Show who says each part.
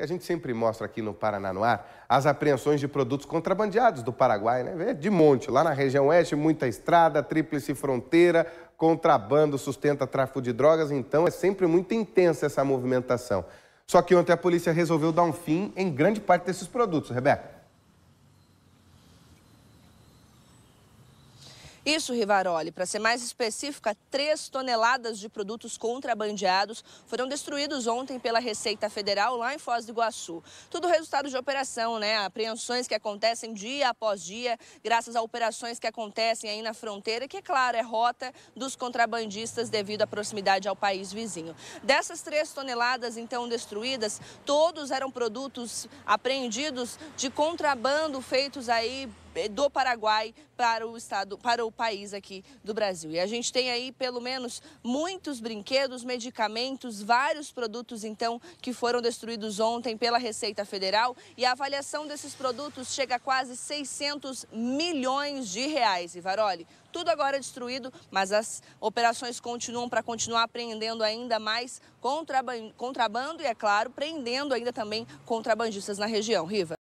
Speaker 1: A gente sempre mostra aqui no Paraná no Ar as apreensões de produtos contrabandeados do Paraguai, né? É de monte. Lá na região oeste, muita estrada, tríplice fronteira, contrabando sustenta tráfico de drogas, então é sempre muito intensa essa movimentação. Só que ontem a polícia resolveu dar um fim em grande parte desses produtos, Rebeca.
Speaker 2: Isso, Rivaroli, para ser mais específica, 3 toneladas de produtos contrabandeados foram destruídos ontem pela Receita Federal lá em Foz do Iguaçu. Tudo resultado de operação, né? Apreensões que acontecem dia após dia, graças a operações que acontecem aí na fronteira, que, é claro, é rota dos contrabandistas devido à proximidade ao país vizinho. Dessas 3 toneladas, então, destruídas, todos eram produtos apreendidos de contrabando feitos aí eh, do Paraguai para o estado, para o país aqui do Brasil. E a gente tem aí pelo menos muitos brinquedos, medicamentos, vários produtos então que foram destruídos ontem pela Receita Federal e a avaliação desses produtos chega a quase 600 milhões de reais. Ivaroli, tudo agora é destruído, mas as operações continuam para continuar apreendendo ainda mais contrabando e, é claro, prendendo ainda também contrabandistas na região. Riva.